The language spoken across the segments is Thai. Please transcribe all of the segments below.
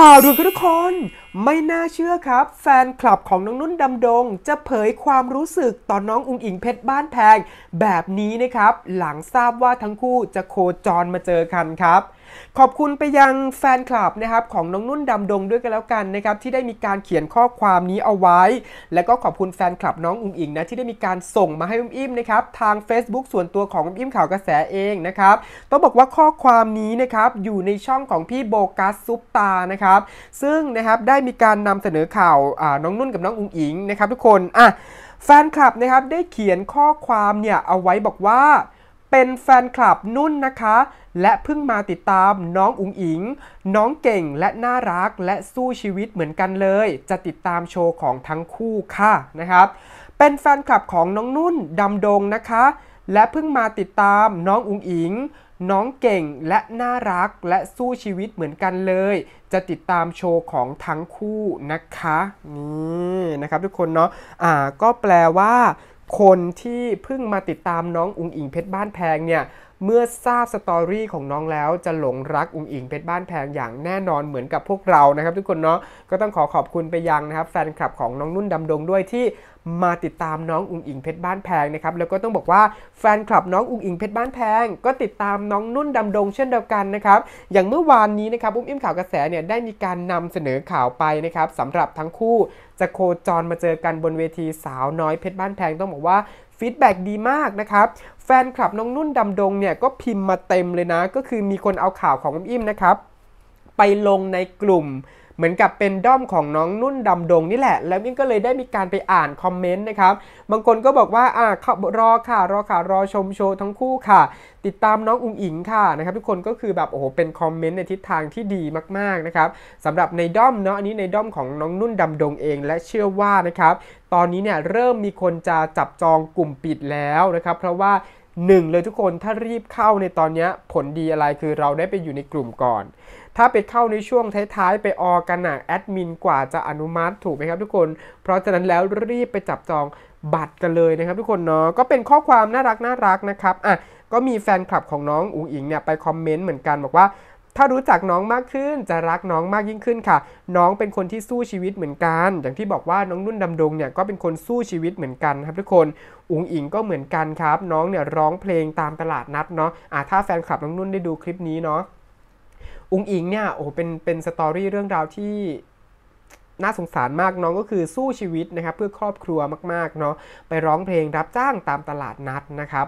ข่าวด่วนัทุกคนไม่น่าเชื่อครับแฟนคลับของน้องนุ่นดำดงจะเผยความรู้สึกต่อนน้องอุงอิงเพชรบ้านแพงแบบนี้นะครับ หลังทราบว่าทั้งคู่จะโคจรมาเจอกันครับขอบคุณไปยังแฟนคลับนะครับของน้องนุ่นดำดงด้วยกันแล้วกันนะครับที่ได้มีการเขียนข้อความนี้เอาไว้ และก็ขอบคุณแฟนคลับน้องอุ้มอิงนะที่ได้มีการส่งมาให้อุ้มอิ่มนะครับทาง Facebook ส่วนตัวของอุ้มอิ่มข่าวกระแสเองนะครับต้องบอกว่าข้อความนี้นะครับอยู่ในช่องของพี่โบกัสซุปตานะครับซึ่งนะครับได้มีการนำเสนอข่าวน้องนุ่นกับน้องอุ้มอิงนะครับ ทุกคนอ่ะแฟนคลับนะครับได้เขียนข้อความเนี่ยเอาไว้บอกว่าเป็นแฟนคลับนุ่นนะคะ และเพิ่งมาติดตามน้องอุงอิง น้องเก่งและน่ารักและสู้ชีวิตเหมือนกันเลย จะติดตามโชว์ของทั้งคู่ค่ะนะครับเป็นแฟนคลับของน้องนุ่นดำดงนะคะ และเพิ่งมาติดตามน้องอุงอิง น้องเก่งและน่ารักและสู้ชีวิตเหมือนกันเลย จะติดตามโชว์ของทั้งคู่นะคะนี่นะครับทุกคนเนาะอ่า ก็แปลว่าคนที่เพิ่งมาติดตามน้องอุงอิงเพชรบ้านแพงเนี่ยเมื่อทราบสตอรี่ของน้องแล้วจะหลงรักอุ้งอิงเพชรบ้านแพงอย่างแน่นอนเหมือนกับพวกเรานะครับทุกคนเนาะก็ต้องขอขอบคุณไปยังนะครับ แฟนคลับของน้องนุ่นดำดงด้วยที่มาติดตามน้องอุ๋งอิงเพชรบ้านแพงนะครับแล้วก็ต้องบอกว่าแฟนคลับน้องอุ๋งอิงเพชรบ้านแพงก็ติดตามน้องนุ่นดำดง เช่นเดียวกันนะครับอย่างเมื่อวานนี้นะครับอุ้มอิ่มข่าวกระแสเนี่ยได้มีการนำเสนอข่าวไปนะครับสำหรับทั้งคู่จะโคจรมาเจอกันบนเวทีสาวน้อยเพชรบ้านแพงต้องบอกว่าฟีดแบ็ดีมากนะครับ แฟนคลับน้องนุ่นดำดงเนี่ยก็พิมพ์มาเต็มเลยนะ ก็คือมีคนเอาข่าวของอมอิ่มนะครับ ไปลงในกลุ่มเหมือนกับเป็นด้อมของน้องนุ่นดำดงนี่แหละ แล้วมิ้งก็เลยได้มีการไปอ่านคอมเมนต์นะครับ บางคนก็บอกว่าอ่ารอค่ะ รอค่ะ รอชมโชว์ทั้งคู่ค่ะ ติดตามน้องอุ้งอิงค่ะนะครับทุกคน ก็คือแบบโอ้โห เป็นคอมเมนต์ในทิศทางที่ดีมากๆนะครับสำหรับในด้อมเนาะ อันนี้ในด้อมของน้องนุ่นดำดงเอง และเชื่อว่านะครับ ตอนนี้เนี่ยเริ่มมีคนจะจับจองกลุ่มปิดแล้วนะครับ เพราะว่าหนึ่งเลยทุกคนถ้ารีบเข้าในตอนนี้ผลดีอะไรคือเราได้ไปอยู่ในกลุ่มก่อนถ้าไปเข้าในช่วงท้ายๆ ไปออกันหนักแอดมินกว่าจะอนุมัติถูกไหมครับทุกคน เพราะฉะนั้นแล้วรีบไปจับจองบัตรกันเลยนะครับทุกคนเนาะก็เป็นข้อความน่ารักน่ารักนะครับอ่ะก็มีแฟนคลับของน้องอุ๋งอิงเนี่ยไปคอมเมนต์เหมือนกันบอกว่า ถ้ารู้จักน้องมากขึ้นจะรักน้องมากยิ่งขึ้นค่ะ น้องเป็นคนที่สู้ชีวิตเหมือนกัน อย่างที่บอกว่าน้องนุ่นดำดงเนี่ยก็เป็นคนสู้ชีวิตเหมือนกันครับทุกคนอุ๋งอิงก็เหมือนกันครับน้องเนี่ยร้องเพลงตามตลาดนัดเนาะอ่าถ้าแฟนคลับน้องนุ่นได้ดูคลิปนี้เนาะอุงอิงเนี่ยโอ้เป็นเป็นสตอรี่เรื่องราวที่น่าสงสารมากน้องก็คือสู้ชีวิตนะครับเพื่อครอบครัวมากๆเนาะไปร้องเพลงรับจ้างตามตลาดนัดนะครับ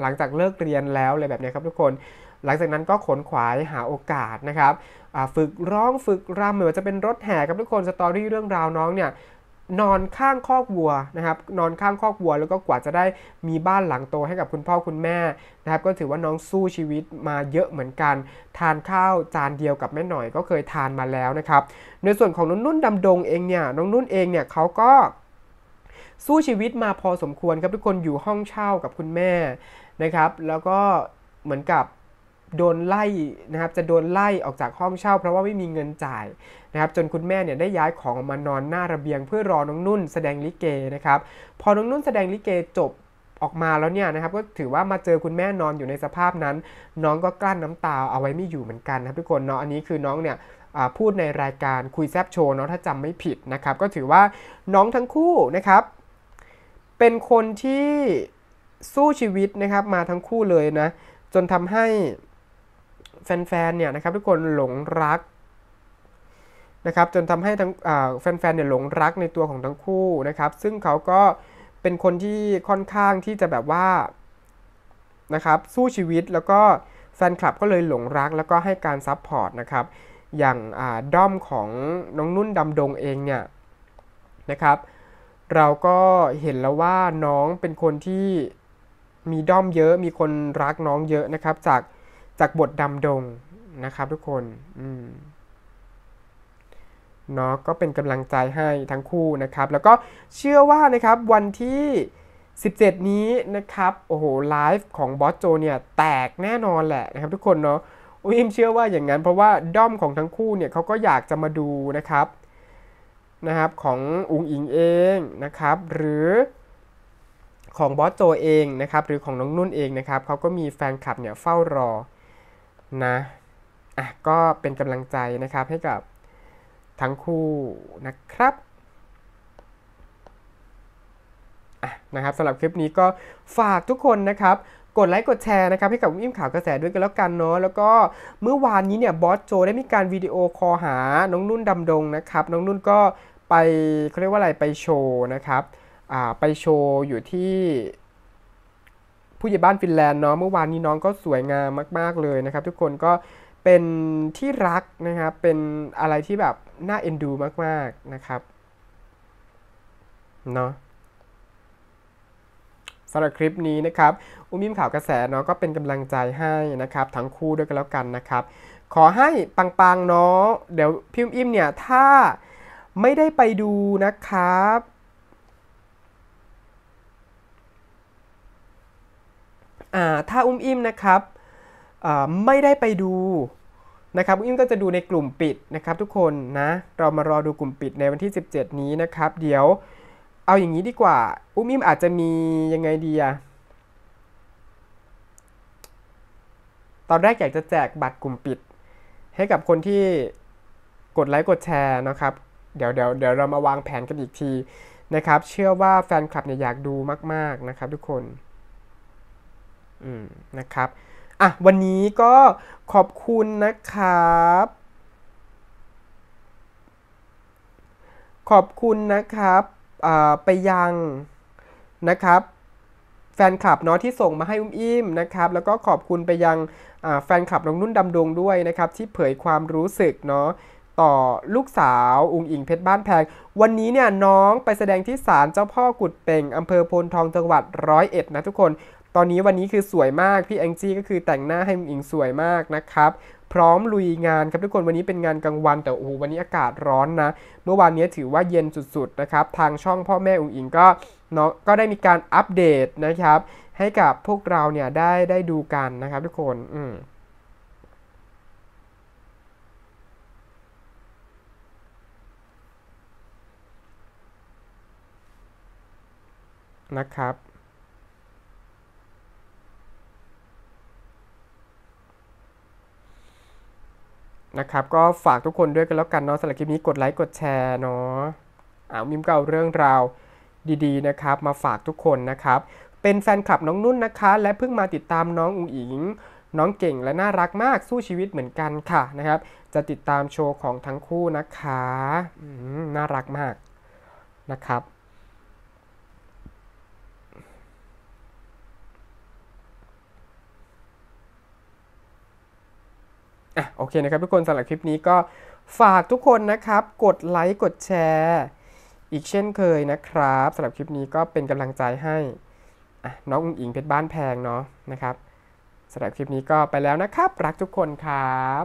หลังจากเลิกเรียนแล้วอะไรแบบนี้ครับทุกคน หลังจากนั้นก็ขนขวายหาโอกาสนะครับฝึกร้องฝึกรำหมืว่าจะเป็นรถแห่ครับทุกคนสตอรี่เรื่องราวน้องเนี่ยนอนข้างคอกวัวนะครับนอนข้างคอกวัวแล้วก็กว่าจะได้มีบ้านหลังโตให้กับคุณพ่อคุณแม่นะครับ ก็ถือว่าน้องสู้ชีวิตมาเยอะเหมือนกัน ทานข้าวจานเดียวกับแม่หน่อยก็เคยทานมาแล้วนะครับ ในส่วนของน้องนุ่นดำดงเองเนี่ยน้องนุ่นเองเนี่ยเขาก็สู้ชีวิตมาพอสมควรครับทุกคนอยู่ห้องเช่ากับคุณแม่นะครับ แล้วก็เหมือนกับโดนไล่นะครับ จะโดนไล่ออกจากห้องเช่าเพราะว่าไม่มีเงินจ่ายนะครับ จนคุณแม่เนี่ยได้ย้ายของมานอนหน้าระเบียงเพื่อรอน้องนุ่นแสดงลิเกนะครับ พอน้องนุ่นแสดงลิเกจบออกมาแล้วเนี่ยนะครับ ก็ถือว่ามาเจอคุณแม่นอนอยู่ในสภาพนั้น น้องก็กลั้นน้ำตาเอาไว้ไม่อยู่เหมือนกันนะครับทุกคนเนาะ อันนี้คือน้องเนี่ยพูดในรายการคุยแซบโชว์เนาะ ถ้าจำไม่ผิดนะครับ ก็ถือว่าน้องทั้งคู่นะครับ เป็นคนที่สู้ชีวิตนะครับ มาทั้งคู่เลยนะ จนทำให้แฟนๆ เนี่ยนะครับทุกคนหลงรักนะครับจนทำให้ทั้งแฟนๆ เนี่ยหลงรักในตัวของทั้งคู่นะครับซึ่งเขาก็เป็นคนที่ค่อนข้างที่จะแบบว่านะครับสู้ชีวิตแล้วก็แฟนคลับก็เลยหลงรักแล้วก็ให้การซับพอร์ตนะครับอย่างด้อมของน้องนุ่นดำดงเองเนี่ยนะครับเราก็เห็นแล้วว่าน้องเป็นคนที่มีด้อมเยอะมีคนรักน้องเยอะนะครับจากจากบทดำดงนะครับทุกคนเนาะก็เป็นกำลังใจให้ทั้งคู่นะครับ แล้วก็เชื่อว่านะครับวันที่ 17 นี้นะครับโอ้โหไลฟ์ของบอสโจเนี่ยแตกแน่นอนแหละนะครับ ทุกคนเนาะอุ้มเชื่อว่าอย่างนั้นเพราะว่าด้อมของทั้งคู่เนี่ยเขาก็อยากจะมาดูนะครับนะครับของอุงอิงเองนะครับหรือของบอสโจเองนะครับหรือของน้องนุ่นเองนะครับเขาก็มีแฟนคลับเนี่ยเฝ้ารอนะอ่ะก็เป็นกำลังใจนะครับให้กับทั้งคู่นะครับะนะครับสำหรับคลิปนี้ก็ฝากทุกคนนะครับ กดไลค์กดแชร์นะครับให้กับอิ่มข่าวกระแสด้วยกันแล้วกันเนาะแล้วก็เมื่อวานนี้เนี่ยบอสโจ ได้มีการวิดีโอคอหาน้องนุ่นดำดงนะครับ น้องนุ่นก็ไปเขาเรียกว่าอะไรไปโชว์นะครับ ไปโชว์อยู่ที่ผู้ใหญ่บ้านฟินแลนด์เนาะเมื่อวานนี้น้องก็สวยงามมาก ๆเลยนะครับ ทุกคนก็เป็นที่รักนะครับเป็นอะไรที่แบบน่าเอ็นดูมากๆนะครับเนาะสำหรับคลิปนี้นะครับอุ้มยิ้มข่าวกระแสเนาะก็เป็นกำลังใจให้นะครับทั้งคู่ด้วยกันแล้วกันนะครับ ขอให้ปังๆเนาะเดี๋ยวพิมพ์มอิ่มเนี่ยถ้าไม่ได้ไปดูนะครับถ้าอุ้มอิ่มนะครับไม่ได้ไปดูนะครับอุ้มอิ่มก็จะดูในกลุ่มปิดนะครับทุกคนนะเรามารอดูกลุ่มปิดในวันที่ 17 นี้นะครับเดี๋ยวเอาอย่างนี้ดีกว่าอุ้มอิ่มอาจจะมียังไงดีอะตอนแรกอยากจะแจกบัตรกลุ่มปิด ให้กับคนที่กดไลค์กดแชร์นะครับเดี๋ยวเดี๋ยวเดี๋ยวเรามาวางแผนกันอีกทีนะครับเชื่อว่าแฟนคลับเนี่ยอยากดูมากๆนะครับทุกคนอืมนะครับ อ่ะ วันนี้ก็ขอบคุณนะครับ ขอบคุณนะครับไปยังนะครับ แฟนคลับเนาะที่ส่งมาให้อุ้มอิ่มนะครับ แล้วก็ขอบคุณไปยังแฟนคลับน้องนุ่นดำดวงด้วยนะครับที่เผยความรู้สึกเนาะต่อลูกสาวอุงอิงเพชรบ้านแพงวันนี้เนี่ยน้องไปแสดงที่ศาลเจ้าพ่อกุดเป่งอำเภอโพนทองจังหวัดร้อยเอ็ดนะทุกคนตอนนี้วันนี้คือสวยมากพี่แองจี้ก็คือแต่งหน้าให้อิงสวยมากนะครับ พร้อมลุยงานครับทุกคนวันนี้เป็นงานกลางวันแต่โอ้โหวันนี้อากาศร้อนนะเมื่อวานนี้ถือว่าเย็นสุดๆนะครับทางช่องพ่อแม่อุ๋งอิงก็เนาะก็ได้มีการอัปเดตนะครับ ให้กับพวกเราเนี่ยได้ได้ดูกันนะครับทุกคนอืมนะครับนะครับก็ฝากทุกคนด้วยกันแล้วกันเนาะสำหรับคลิปนี้กดไลค์กดแชร์เนาะอ่ามิมก็เอาเรื่องราวดีๆ นะครับ มาฝากทุกคนนะครับ เป็นแฟนคลับน้องนุ่นนะคะ และเพิ่งมาติดตามน้องอุ๋งอิง น้องเก่งและน่ารักมากสู้ชีวิตเหมือนกันค่ะนะครับจะติดตามโชว์ของทั้งคู่นะคะน่ารักมากนะครับอ่ะโอเคนะครับทุกคนสำหรับคลิปนี้ก็ฝากทุกคนนะครับกดไลค์กดแชร์ อีกเช่นเคยนะครับสำหรับคลิปนี้ก็เป็นกำลังใจให้น้องอุ้งอิง เพชรบ้านแพงเนาะนะครับสำหรับคลิปนี้ก็ไปแล้วนะครับ รักทุกคนครับ